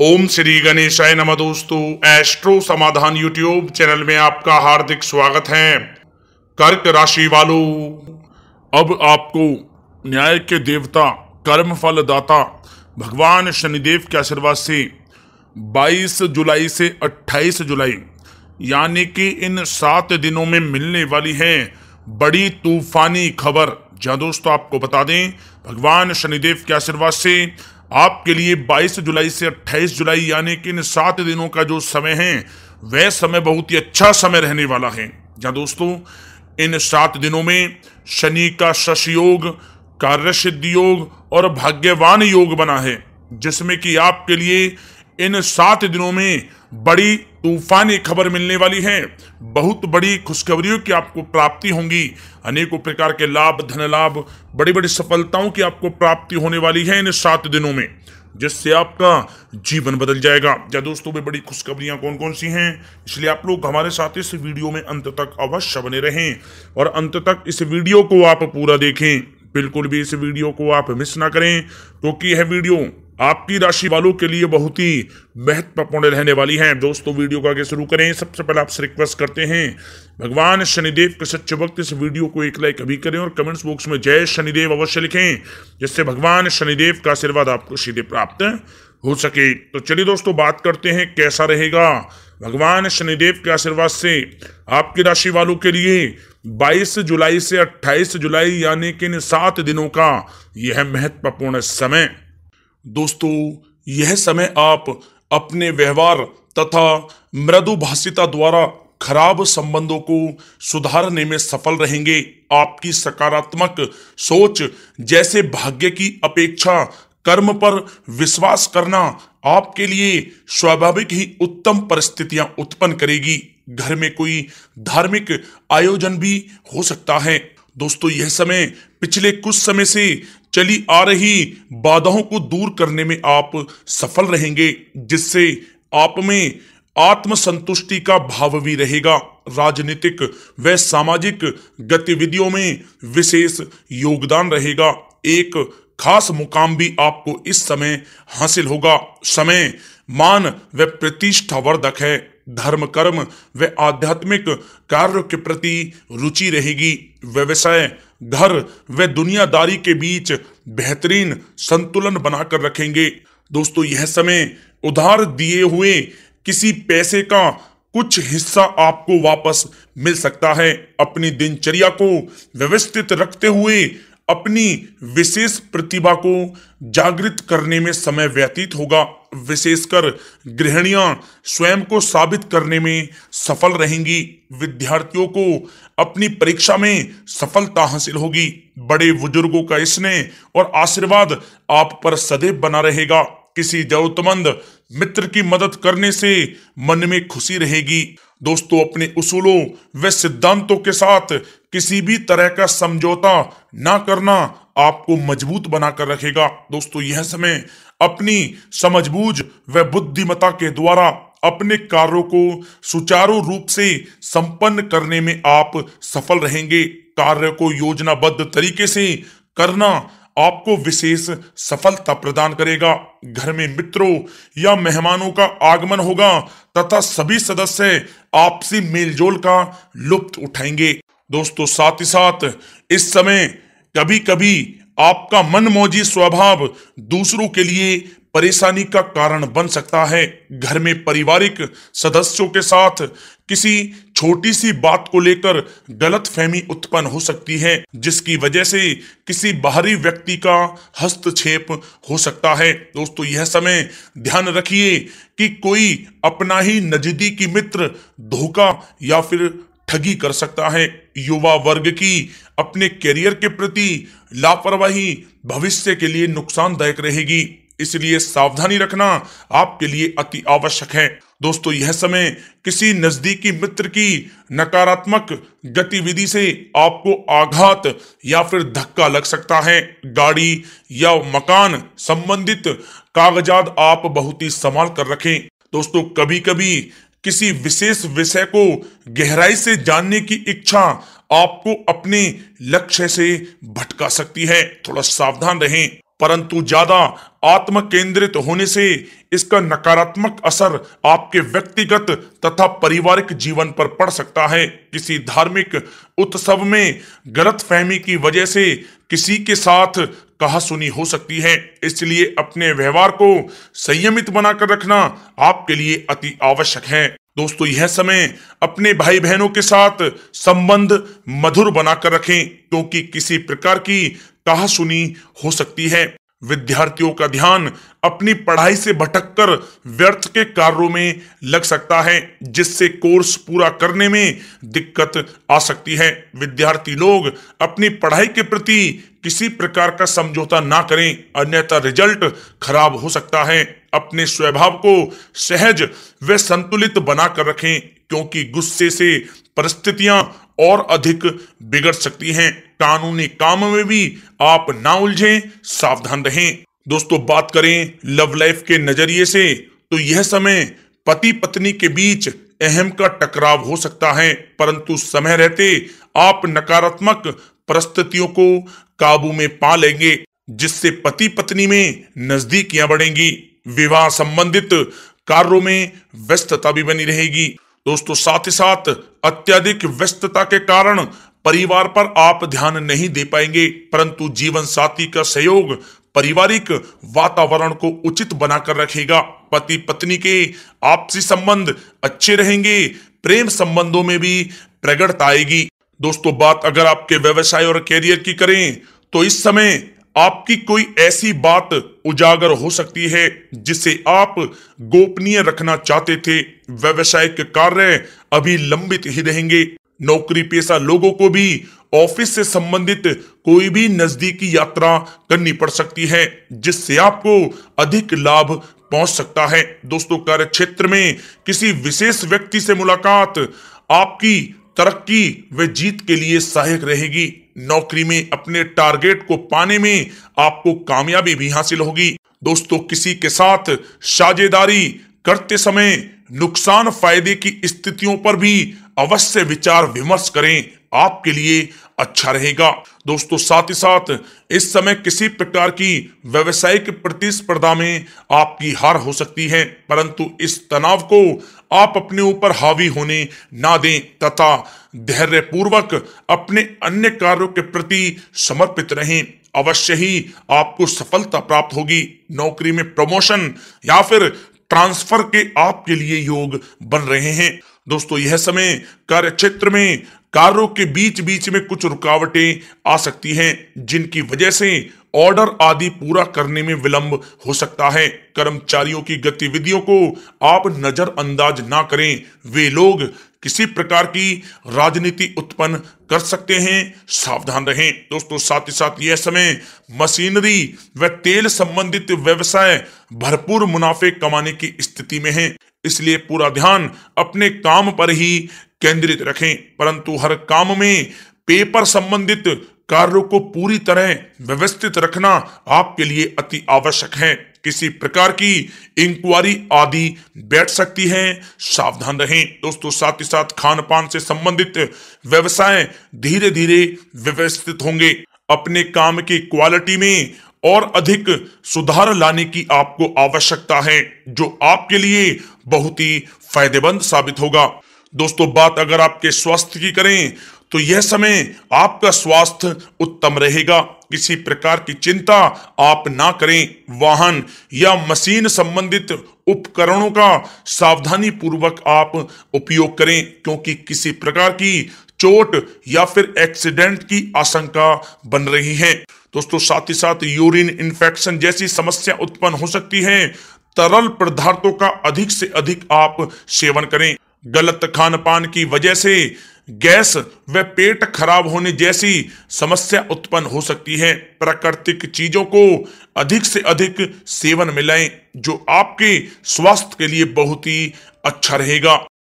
ओम श्री गणेशाय नमः दोस्तों एस्ट्रो समाधान यूट्यूब चैनल में आपका हार्दिक स्वागत है कर्क राशि वालों अब आपको न्याय के देवता कर्म फल दाता भगवान शनिदेव के आशीर्वाद से 22 जुलाई से 28 जुलाई यानी कि इन सात दिनों में मिलने वाली है बड़ी तूफानी खबर जहाँ दोस्तों आपको बता दें भगवान शनिदेव के आशीर्वाद से आपके लिए 22 जुलाई से 28 जुलाई यानी कि इन सात दिनों का जो समय है वह समय बहुत ही अच्छा समय रहने वाला है जहाँ दोस्तों इन सात दिनों में शनि का शश योग कार्य सिद्धि योग और भाग्यवान योग बना है जिसमें कि आपके लिए इन सात दिनों में बड़ी तूफानी खबर मिलने वाली है बहुत बड़ी खुशखबरियों की आपको प्राप्ति होंगी अनेकों प्रकार के लाभ धन लाभ बड़ी बड़ी सफलताओं की आपको प्राप्ति होने वाली है इन सात दिनों में जिससे आपका जीवन बदल जाएगा या दोस्तों में बड़ी खुशखबरियां कौन कौन सी हैं इसलिए आप लोग हमारे साथ इस वीडियो में अंत तक अवश्य बने रहें और अंत तक इस वीडियो को आप पूरा देखें बिल्कुल भी इस वीडियो को आप मिस ना करें क्योंकि तो यह वीडियो आपकी राशि वालों के लिए बहुत ही महत्वपूर्ण रहने वाली हैं दोस्तों वीडियो को आगे शुरू करें सबसे पहले आपसे रिक्वेस्ट करते हैं भगवान शनिदेव के सच्चे वक्त इस वीडियो को एक लाइक अभी करें और कमेंट्स बॉक्स में जय शनिदेव अवश्य लिखें जिससे भगवान शनिदेव का आशीर्वाद आपको सीधे प्राप्त हो सके तो चलिए दोस्तों बात करते हैं कैसा रहेगा भगवान शनिदेव के आशीर्वाद से आपकी राशि वालों के लिए 22 जुलाई से 28 जुलाई यानी कि इन सात दिनों का यह महत्वपूर्ण समय दोस्तों यह समय आप अपने व्यवहार तथा मृदुभाषिता द्वारा खराब संबंधों को सुधारने में सफल रहेंगे आपकी सकारात्मक सोच जैसे भाग्य की अपेक्षा कर्म पर विश्वास करना आपके लिए स्वाभाविक ही उत्तम परिस्थितियां उत्पन्न करेगी घर में कोई धार्मिक आयोजन भी हो सकता है दोस्तों यह समय पिछले कुछ समय से चली आ रही बाधाओं को दूर करने में आप सफल रहेंगे जिससे आप में आत्मसंतुष्टि का भाव भी रहेगा राजनीतिक व सामाजिक गतिविधियों में विशेष योगदान रहेगा एक खास मुकाम भी आपको इस समय हासिल होगा समय मान व प्रतिष्ठावर्धक है धर्म कर्म व आध्यात्मिक कार्यों के प्रति रुचि रहेगी व्यवसाय घर व दुनियादारी के बीच बेहतरीन संतुलन बनाकर रखेंगे दोस्तों यह समय उधार दिए हुए किसी पैसे का कुछ हिस्सा आपको वापस मिल सकता है अपनी दिनचर्या को व्यवस्थित रखते हुए अपनी विशेष प्रतिभा को जागृत करने में समय व्यतीत होगा विशेषकर गृहणियां स्वयं को साबित करने में सफल रहेंगी विद्यार्थियों को अपनी परीक्षा में सफलता हासिल होगी बड़े बुजुर्गों का स्नेह और आशीर्वाद आप पर सदैव बना रहेगा किसी जरूरतमंद मित्र की मदद करने से मन में खुशी रहेगी दोस्तों अपने उसूलों व सिद्धांतों के साथ किसी भी तरह का समझौता ना करना आपको मजबूत बनाकर रखेगा दोस्तों यह समय अपनी समझबूझ व बुद्धिमता के द्वारा अपने कार्यों को सुचारू रूप से संपन्न करने में आप सफल रहेंगे कार्य को योजनाबद्ध तरीके से करना आपको विशेष सफलता प्रदान करेगा घर में मित्रों या मेहमानों का आगमन होगा तथा सभी सदस्य आपसी मेलजोल का लुप्त उठाएंगे दोस्तों साथ ही साथ इस समय कभी कभी आपका मनमोजी स्वभाव दूसरों के लिए परेशानी का कारण बन सकता है घर में पारिवारिक सदस्यों के साथ किसी छोटी सी बात को लेकर गलत फहमी उत्पन्न हो सकती है जिसकी वजह से किसी बाहरी व्यक्ति का हस्तक्षेप हो सकता है दोस्तों यह समय ध्यान रखिए कि कोई अपना ही नजदीकी मित्र धोखा या फिर ठगी कर सकता है युवा वर्ग की अपने करियर के प्रति लापरवाही भविष्य के लिए नुकसानदायक रहेगी इसलिए सावधानी रखना आपके लिए अति आवश्यक है दोस्तों यह समय किसी नजदीकी मित्र की नकारात्मक गतिविधि से आपको आघात या फिर धक्का लग सकता है गाड़ी या मकान संबंधित कागजात आप बहुत ही संभाल कर रखें दोस्तों कभी कभी किसी विशेष विषय को गहराई से जानने की इच्छा आपको अपने लक्ष्य से भटका सकती है थोड़ा सावधान रहें परंतु ज्यादा आत्म केंद्रित होने से इसका नकारात्मक असर आपके व्यक्तिगत तथा पारिवारिक जीवन पर पड़ सकता है किसी धार्मिक उत्सव में गलत फहमी की वजह से किसी के साथ कहा सुनी हो सकती है इसलिए अपने व्यवहार को संयमित बनाकर रखना आपके लिए अति आवश्यक है दोस्तों यह समय अपने भाई बहनों के साथ संबंध मधुर बनाकर रखें क्योंकि किसी प्रकार की कहासुनी हो सकती है विद्यार्थियों का ध्यान अपनी पढ़ाई से भटककर व्यर्थ के कार्यों में लग सकता है जिससे कोर्स पूरा करने में दिक्कत आ सकती है विद्यार्थी लोग अपनी पढ़ाई के प्रति किसी प्रकार का समझौता ना करें अन्यथा रिजल्ट खराब हो सकता है अपने स्वभाव को सहज व संतुलित बनाकर रखें क्योंकि गुस्से से परिस्थितियां और अधिक बिगड़ सकती हैं कानूनी काम में भी आप ना उलझे सावधान रहें दोस्तों बात करें लव लाइफ के नजरिए से तो यह समय पति पत्नी के बीच अहम का टकराव हो सकता है परंतु समय रहते आप नकारात्मक परिस्थितियों को काबू में पा लेंगे जिससे पति पत्नी में नजदीकियां बढ़ेंगी विवाह संबंधित कार्यों में व्यस्तता भी बनी रहेगी दोस्तों साथ ही साथ अत्यधिक व्यस्तता के कारण परिवार पर आप ध्यान नहीं दे पाएंगे परंतु जीवन साथी का सहयोग पारिवारिक वातावरण को उचित बनाकर रखेगा पति पत्नी के आपसी संबंध अच्छे रहेंगे प्रेम संबंधों में भी प्रगड़ता आएगी दोस्तों बात अगर आपके व्यवसाय और करियर की करें तो इस समय आपकी कोई ऐसी बात उजागर हो सकती है जिसे आप गोपनीय रखना चाहते थे व्यवसायिक कार्य अभी लंबित ही रहेंगे नौकरी पेशा लोगों को भी ऑफिस से संबंधित कोई भी नजदीकी यात्रा करनी पड़ सकती है जिससे आपको अधिक लाभ पहुंच सकता है दोस्तों कार्य क्षेत्र में किसी विशेष व्यक्ति से मुलाकात आपकी तरक्की व जीत के लिए सहायक रहेगी नौकरी में अपने टारगेट को पाने में आपको कामयाबी भी हासिल होगी दोस्तों किसी के साथ साझेदारी करते समय नुकसान फायदे की स्थितियों पर भी अवश्य विचार विमर्श करें आपके लिए अच्छा रहेगा दोस्तों साथ ही साथ इस समय किसी प्रकार की व्यवसायिक प्रतिस्पर्धा में आपकी हार हो सकती है परंतु इस तनाव को आप अपने ऊपर हावी होने ना दें तथा धैर्य पूर्वक अपने अन्य कार्यों के प्रति समर्पित रहें अवश्य ही आपको सफलता प्राप्त होगी नौकरी में प्रमोशन या फिर ट्रांसफर के आपके लिए योग बन रहे हैं दोस्तों यह समय कार्य क्षेत्र में कार्यों के बीच बीच में कुछ रुकावटें आ सकती हैं जिनकी वजह से ऑर्डर आदि पूरा करने में विलंब हो सकता है कर्मचारियों की गतिविधियों को आप नजरअंदाज ना करें वे लोग किसी प्रकार की राजनीति उत्पन्न कर सकते हैं सावधान रहें दोस्तों साथ ही साथ यह समय मशीनरी व तेल संबंधित व्यवसाय भरपूर मुनाफे कमाने की स्थिति में है इसलिए पूरा ध्यान अपने काम पर ही केंद्रित रखें परंतु हर काम में पेपर संबंधित कार्यों को पूरी तरह व्यवस्थित रखना आपके लिए अति आवश्यक है किसी प्रकार की इंक्वायरी आदि बैठ सकती है सावधान रहें दोस्तों साथ ही साथ खान पान से संबंधित व्यवसाय धीरे धीरे व्यवस्थित होंगे अपने काम की क्वालिटी में और अधिक सुधार लाने की आपको आवश्यकता है जो आपके लिए बहुत ही फायदेमंद साबित होगा दोस्तों बात अगर आपके स्वास्थ्य की करें तो यह समय आपका स्वास्थ्य उत्तम रहेगा किसी प्रकार की चिंता आप ना करें वाहन या मशीन संबंधित उपकरणों का सावधानी पूर्वक आप उपयोग करें क्योंकि किसी प्रकार की चोट या फिर एक्सीडेंट की आशंका बन रही है दोस्तों साथ ही साथ यूरिन इन्फेक्शन जैसी समस्या उत्पन्न हो सकती है तरल पदार्थों का अधिक से अधिक आप सेवन करें गलत खान पान की वजह से गैस व पेट खराब होने जैसी समस्या उत्पन्न हो सकती है प्राकृतिक चीजों को अधिक से अधिक सेवन में लें जो आपके स्वास्थ्य के लिए बहुत ही अच्छा रहेगा